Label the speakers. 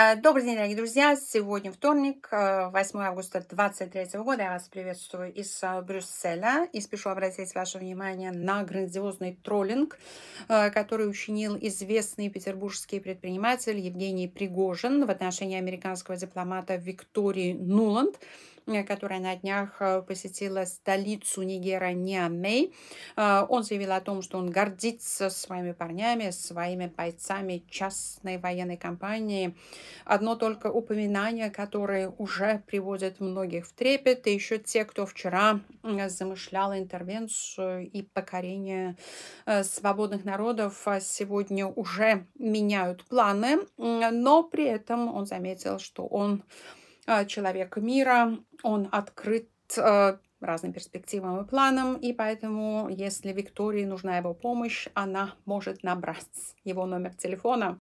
Speaker 1: Э, добрый день, дорогие друзья! Сегодня вторник, 8 э, августа 2023 года. Я вас приветствую из э, Брюсселя и спешу обратить ваше внимание на грандиозный троллинг, который учинил известный петербургский предприниматель Евгений Пригожин в отношении американского дипломата Виктории Нуланд. Э, которая на днях э, посетила столицу Нигера Ниамей. Э, он заявил о том, что он гордится своими парнями, своими бойцами частной военной компании. Одно только упоминание, которое уже приводит многих в трепет, и еще те, кто вчера замышлял интервенцию и покорение свободных народов, а сегодня уже меняют планы, но при этом он заметил, что он Э, человек мира, он открыт э, разным перспективам и планам, и поэтому, если Виктории нужна его помощь, она может набрать его номер телефона